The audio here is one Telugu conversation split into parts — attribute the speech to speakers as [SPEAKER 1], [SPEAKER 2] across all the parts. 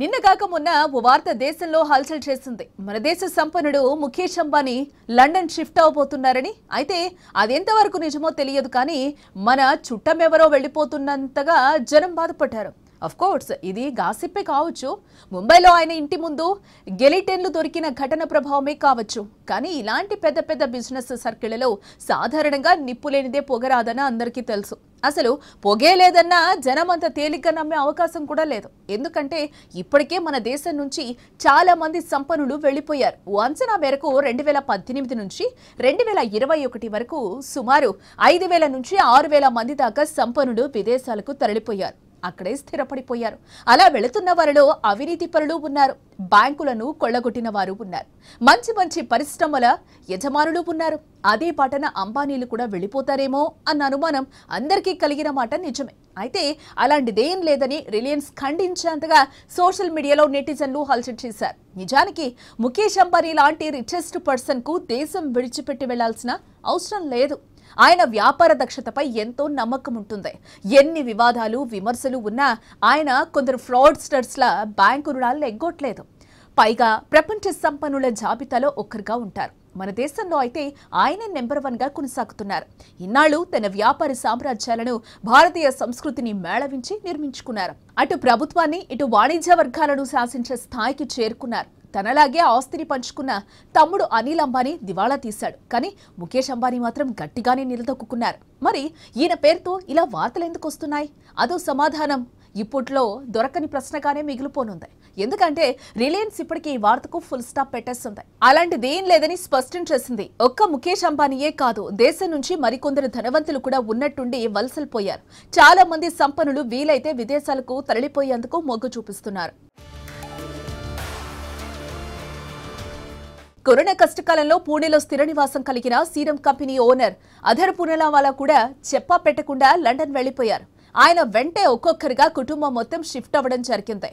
[SPEAKER 1] నిన్న కాక మొన్న ఓ వార్త దేశంలో హల్చల్ చేసింది మన దేశ సంపన్నుడు ముఖేష్ అంబానీ లండన్ షిఫ్ట్ అవబోతున్నారని అయితే అదెంతవరకు నిజమో తెలియదు కానీ మన చుట్టమెవరో వెళ్ళిపోతున్నంతగా జనం బాధపడ్డారు కోర్స్ ఇది గాసిప్పే కావచ్చు ముంబైలో ఆయన ఇంటి ముందు గెలిటెన్లు దొరికిన ఘటన ప్రభావమే కావచ్చు కానీ ఇలాంటి పెద్ద పెద్ద బిజినెస్ సర్కిళ్లలో సాధారణంగా నిప్పులేనిదే పొగరాదని అందరికీ తెలుసు అసలు పొగే లేదన్నా జనం అంత తేలిగ్గా నమ్మే అవకాశం కూడా లేదు ఎందుకంటే ఇప్పటికే మన దేశం నుంచి చాలా మంది సంపన్నులు వెళ్ళిపోయారు అంచనా మేరకు రెండు వేల పద్దెనిమిది నుంచి రెండు వేల ఇరవై ఒకటి వరకు సుమారు ఐదు వేల నుంచి ఆరు వేల మంది దాకా సంపన్నులు విదేశాలకు తరలిపోయారు అక్కడే స్థిరపడిపోయారు అలా వెళుతున్న వారిలో అవినీతి పరులు ఉన్నారు బ్యాంకులను కొళ్లగొట్టిన వారు ఉన్నారు మంచి మంచి పరిశ్రమల యజమానులు ఉన్నారు అదే పాటన అంబానీలు కూడా వెళ్ళిపోతారేమో అన్న అనుమానం అందరికీ కలిగిన మాట నిజమే అయితే అలాంటిదేం లేదని రిలయన్స్ ఖండించేంతగా సోషల్ మీడియాలో నెటిజన్లు హల్చల్ చేశారు నిజానికి ముఖేష్ అంబానీ లాంటి రిచెస్ట్ పర్సన్కు దేశం విడిచిపెట్టి వెళ్లాల్సిన అవసరం లేదు ఆయన వ్యాపార దక్షతపై ఎంతో నమ్మకం ఉంటుంది ఎన్ని వివాదాలు విమర్శలు ఉన్నా ఆయన కొందరు ఫ్రాడ్స్టర్స్ల బ్యాంకు రుణాలను ఎగ్గొట్టలేదు పైగా ప్రపంచ సంపన్నుల జాబితాలో ఒక్కరుగా ఉంటారు మన దేశంలో అయితే ఆయన నెంబర్ వన్గా కొనసాగుతున్నారు ఇన్నాళ్ళు తన వ్యాపార సామ్రాజ్యాలను భారతీయ సంస్కృతిని మేళవించి నిర్మించుకున్నారు అటు ప్రభుత్వాన్ని ఇటు వాణిజ్య వర్గాలను శాసించే స్థాయికి చేరుకున్నారు తనలాగే ఆస్తిని పంచుకున్న తమ్ముడు అనిల్ అంబానీ దివాళా తీశాడు కానీ ముఖేష్ అంబానీ మాత్రం గట్టిగానే నిలదొక్కున్నారు మరి ఈయన పేరుతో ఇలా వార్తలు ఎందుకు వస్తున్నాయి అదో సమాధానం ఇప్పట్లో దొరకని ప్రశ్నగానే మిగిలిపోనుంది ఎందుకంటే రిలయన్స్ ఇప్పటికీ ఈ వార్తకు ఫుల్ స్టాప్ పెట్టేస్తుంది అలాంటిది ఏం లేదని స్పష్టం చేసింది ఒక్క ముఖేష్ అంబానీయే కాదు దేశం నుంచి మరికొందరు ధనవంతులు కూడా ఉన్నట్టుండి వలసలు పోయారు చాలా మంది సంపన్నులు వీలైతే విదేశాలకు తరలిపోయేందుకు మొగ్గు చూపిస్తున్నారు కరోనా కష్టకాలంలో పూణేలో స్థిర నివాసం కలిగిన serum company owner Adar Poonawalla కూడా చెప్పా పెట్టకుండా లండన్ వెళ్లిపోయారు ఆయన వెంటే ఒక్కొక్కరిగా కుటుంబం మొత్తం షిఫ్ట్ అవ్వడం జరిగింది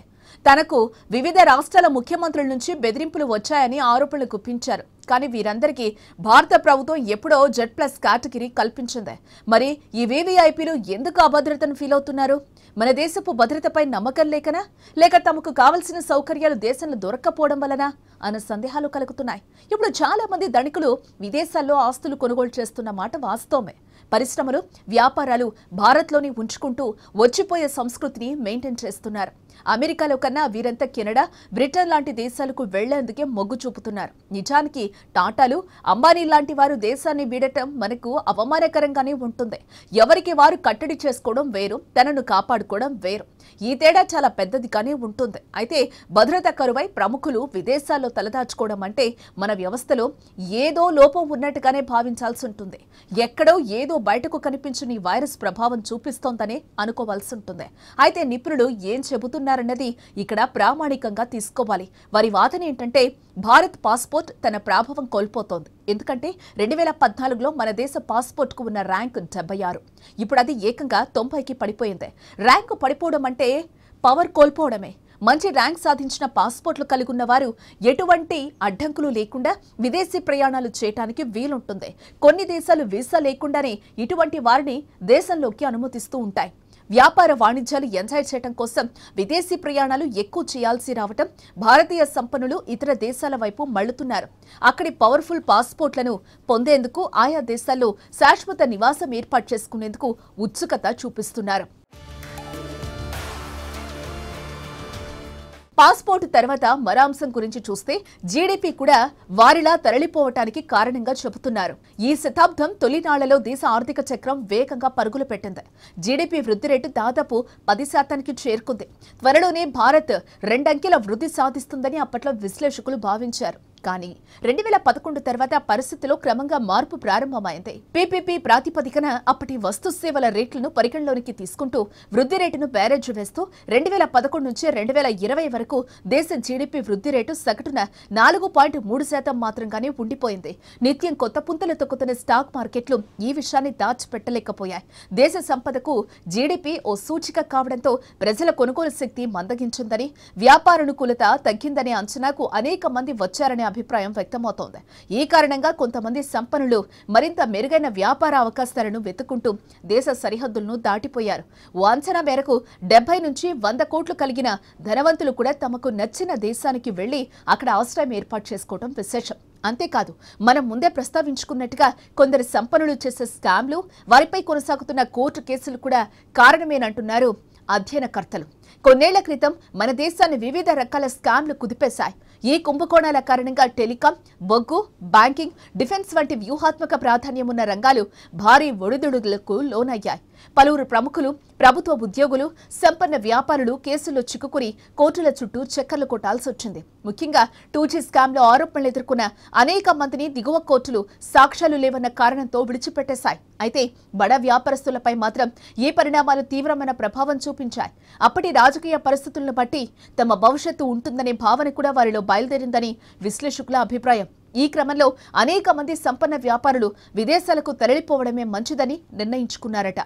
[SPEAKER 1] తనకు వివిధ రాష్ట్రాల ముఖ్యమంత్రుల నుంచి బెదిరింపులు వచ్చాయని ఆరోపణలు గుప్పించారు కానీ వీరందరికీ భారత ప్రభుత్వం ఎప్పుడో జెడ్ ప్లస్ కేటగిరీ కల్పించింది మరి ఈ వీవీఐపీలు ఎందుకు అభద్రతను ఫీల్ అవుతున్నారు మన దేశపు భద్రతపై నమ్మకం లేకనా లేక తమకు కావలసిన సౌకర్యాలు దేశంలో దొరక్కపోవడం వలన అన్న సందేహాలు కలుగుతున్నాయి ఇప్పుడు చాలా మంది ధనికులు విదేశాల్లో ఆస్తులు కొనుగోలు చేస్తున్న మాట వాస్తవమే పరిశ్రమలు వ్యాపారాలు భారత్లోనే ఉంచుకుంటూ వచ్చిపోయే సంస్కృతిని మెయింటైన్ చేస్తున్నారు అమెరికాలో కన్నా వీరంతా కెనడా బ్రిటన్ లాంటి దేశాలకు వెళ్లేందుకే మొగ్గు చూపుతున్నారు నిజానికి టాటాలు అంబానీ లాంటి వారు దేశాన్ని వీడటం మనకు అవమానకరంగానే ఉంటుంది ఎవరికి వారు కట్టడి చేసుకోవడం వేరు తనను కాపాడుకోవడం వేరు ఈ తేడా చాలా పెద్దదిగానే ఉంటుంది అయితే భద్రత కరువై ప్రముఖులు విదేశాల్లో తలదాచుకోవడం అంటే మన వ్యవస్థలో ఏదో లోపం ఉన్నట్టుగానే భావించాల్సి ఉంటుంది ఎక్కడో ఏదో బయటకు కనిపించని వైరస్ ప్రభావం చూపిస్తోందని అనుకోవాల్సి ఉంటుంది అయితే నిపుణులు ఏం చెబుతున్నారు చేస్తున్నారన్నది ఇక్కడ ప్రామాణికంగా తీసుకోవాలి వారి వాదన ఏంటంటే భారత్ పాస్పోర్ట్ తన ప్రాభవం కోల్పోతోంది ఎందుకంటే రెండు వేల పద్నాలుగులో మన దేశ పాస్పోర్ట్కు ఉన్న ర్యాంక్ డెబ్బై ఆరు ఇప్పుడు అది ఏకంగా తొంభైకి పడిపోయింది ర్యాంకు పడిపోవడం అంటే పవర్ కోల్పోవడమే మంచి ర్యాంక్ సాధించిన పాస్పోర్ట్లు కలిగి ఉన్నవారు ఎటువంటి అడ్డంకులు లేకుండా విదేశీ ప్రయాణాలు చేయటానికి వీలుంటుంది కొన్ని దేశాలు వీసా లేకుండానే ఇటువంటి వారిని దేశంలోకి అనుమతిస్తూ ఉంటాయి వ్యాపార వాణిజ్యాలు ఎంజాయ్ చేయడం కోసం విదేశీ ప్రయాణాలు ఎక్కువ చేయాల్సి రావటం భారతీయ సంపన్నులు ఇతర దేశాల వైపు మళ్లుతున్నారు అక్కడి పవర్ఫుల్ పాస్పోర్ట్లను పొందేందుకు ఆయా దేశాల్లో శాశ్వత నివాసం ఏర్పాటు చేసుకునేందుకు ఉత్సుకత చూపిస్తున్నారు పాస్పోర్ట్ తర్వాత మరాంశం గురించి చూస్తే జీడీపీ కూడా వారిలా తరలిపోవటానికి కారణంగా చెబుతున్నారు ఈ శతాబ్దం తొలినాళ్లలో దేశ ఆర్థిక చక్రం వేగంగా పరుగులు పెట్టింది జీడీపీ వృద్ధి రేటు దాదాపు పది శాతానికి చేరుకుంది త్వరలోనే భారత్ రెండంకెల వృద్ధి సాధిస్తుందని అప్పట్లో విశ్లేషకులు భావించారు కానీ రెండు వేల పదకొండు తర్వాత పరిస్థితిలో క్రమంగా మార్పు ప్రారంభమైంది పీపీపీ ప్రాతిపదికన అప్పటి వస్తు సేవల రేట్లను పరిగణలోనికి తీసుకుంటూ వృద్ధి రేటును బ్యారేజ్ వేస్తూ రెండు వేల పదకొండు నుంచి రెండు వేల ఇరవై వరకు దేశ జీడిపి వృద్ధి రేటు సగటున నాలుగు పాయింట్ మూడు శాతం మాత్రంగానే ఉండిపోయింది నిత్యం కొత్త పుంతలు తొక్కుతున్న స్టాక్ మార్కెట్లు ఈ విషయాన్ని దాచిపెట్టలేకపోయాయి దేశ సంపదకు జీడిపి ఓ సూచిక కావడంతో ప్రజల కొనుగోలు శక్తి మందగించిందని వ్యాపారానుకూలత తగ్గిందనే అంచనాకు అనేక మంది వచ్చారనే అభిప్రాయం వ్యక్తమవుతోంది ఈ కారణంగా కొంతమంది సంపన్నులు మరింత మెరుగైన వ్యాపార అవకాశాలను వెతుక్కుంటూ దేశ సరిహద్దులను దాటిపోయారు వాంఛనా మేరకు డెబ్బై నుంచి వంద కోట్లు కలిగిన ధనవంతులు కూడా తమకు నచ్చిన దేశానికి వెళ్లి అక్కడ అవసరం ఏర్పాటు చేసుకోవడం విశేషం అంతేకాదు మనం ముందే ప్రస్తావించుకున్నట్టుగా కొందరు సంపన్నులు చేసే స్కామ్లు వారిపై కొనసాగుతున్న కోర్టు కేసులు కూడా కారణమేనంటున్నారు అధ్యయనకర్తలు కొన్నేళ్ల క్రితం మన దేశాన్ని వివిధ రకాల స్కామ్లు కుదిపేశాయి ఈ కుంభకోణాల కారణంగా టెలికాం బొగ్గు బ్యాంకింగ్ డిఫెన్స్ వంటి వ్యూహాత్మక ప్రాధాన్యం ఉన్న రంగాలు భారీ ఒడిదుడుగులకు లోనయ్యాయి పలువురు ప్రముఖులు ప్రభుత్వ ఉద్యోగులు సంపన్న వ్యాపారులు కేసుల్లో చిక్కుకుని కోర్టుల చుట్టూ చక్కర్లు కొట్టాల్సి వచ్చింది ముఖ్యంగా టూజీ స్కామ్లో ఆరోపణలు ఎదుర్కొన్న అనేక మందిని దిగువ కోర్టులు సాక్ష్యాలు లేవన్న కారణంతో విడిచిపెట్టేశాయి అయితే బడ వ్యాపారస్తులపై మాత్రం ఈ పరిణామాలు తీవ్రమైన ప్రభావం చూపించాయి అప్పటి రాజకీయ పరిస్థితులను బట్టి తమ భవిష్యత్తు ఉంటుందనే భావన కూడా వారిలో బయలుదేరిందని విశ్లేషకుల అభిప్రాయం ఈ క్రమంలో అనేక మంది సంపన్న వ్యాపారులు విదేశాలకు తరలిపోవడమే మంచిదని నిర్ణయించుకున్నారట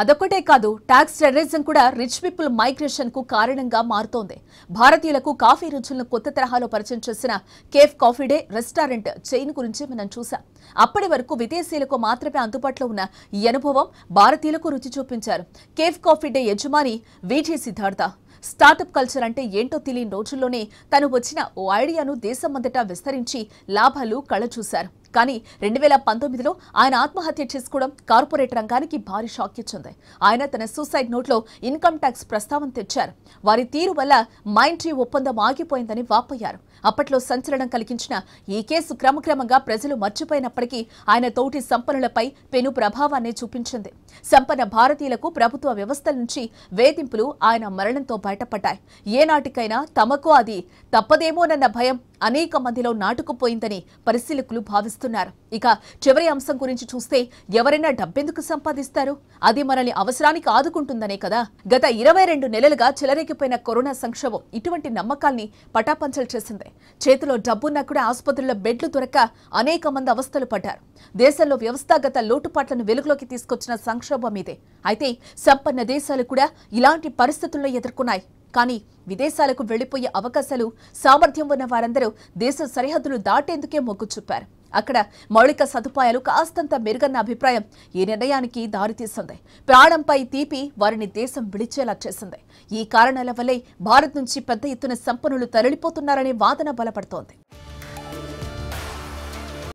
[SPEAKER 1] అదొక్కటే కాదు ట్యాక్స్ టెర్రరిజం కూడా రిచ్ పీపుల్ మైగ్రేషన్ కు కారణంగా మారుతోంది భారతీయులకు కాఫీ రుచులను కొత్త తరహాలో పరిచయం చేసిన Cafe Coffee Day restaurant chain గురించి మనం చూసాం అప్పటి వరకు విదేశీయులకు మాత్రమే అందుబాటులో ఉన్న ఈ అనుభవం భారతీయులకు రుచి చూపించారు కేఫ్ కాఫీ డే యజమాని వీటి సిద్ధార్థ స్టార్టప్ కల్చర్ అంటే ఏంటో తెలియని రోజుల్లోనే తను వచ్చిన ఓ ఐడియాను దేశమంతటా విస్తరించి లాభాలు కళ చూశారు కానీ రెండు వేల పంతొమ్మిదిలో ఆయన ఆత్మహత్య చేసుకోవడం కార్పొరేట్ రంగానికి భారీ షాక్ ఇచ్చింది ఆయన తన సూసైడ్ నోట్లో ఇన్కమ్ ట్యాక్స్ ప్రస్తావన తెచ్చారు వారి తీరు వల్ల మైండ్ ట్రీ ఒప్పందం ఆగిపోయిందని వాపోయారు అప్పట్లో సంచలనం కలిగించిన ఈ కేసు క్రమక్రమంగా ప్రజలు మర్చిపోయినప్పటికీ ఆయన తోటి సంపన్నులపై పెను ప్రభావాన్ని చూపించింది సంపన్న భారతీయులకు ప్రభుత్వ వ్యవస్థల నుంచి వేధింపులు ఆయన మరణంతో బయటపడ్డాయి ఏనాటికైనా తమకు అది తప్పదేమోనన్న భయం అనేక మందిలో నాటుకుపోయిందని పరిశీలకులు భావిస్తున్నారు ఇక చివరి అంశం గురించి చూస్తే ఎవరైనా డబ్బెందుకు సంపాదిస్తారు అది మనల్ని అవసరానికి ఆదుకుంటుందనే కదా గత ఇరవై రెండు నెలలుగా చెలరేగిపోయిన కరోనా సంక్షోభం ఇటువంటి నమ్మకాల్ని పటాపంచలు చేసింది చేతిలో డబ్బున్నా కూడా ఆసుపత్రుల్లో బెడ్లు దొరక అనేక మంది అవస్థలు పడ్డారు దేశంలో వ్యవస్థాగత లోటుపాట్లను వెలుగులోకి తీసుకొచ్చిన సంక్షోభం ఇదే అయితే సంపన్న దేశాలు కూడా ఇలాంటి పరిస్థితుల్లో ఎదుర్కొన్నాయి కానీ విదేశాలకు వెళ్లిపోయే అవకాశాలు సామర్థ్యం ఉన్న వారందరూ దేశ సరిహద్దులు దాటేందుకే మొగ్గు చూపారు అక్కడ మౌలిక సదుపాయాలు కాస్తంత మెరుగన్న అభిప్రాయం ఈ నిర్ణయానికి దారితీసింది ప్రాణంపై తీపి వారిని దేశం విడిచేలా చేసింది ఈ కారణాల వల్లే భారత్ నుంచి పెద్ద ఎత్తున సంపన్నులు తరలిపోతున్నారనే వాదన బలపడుతోంది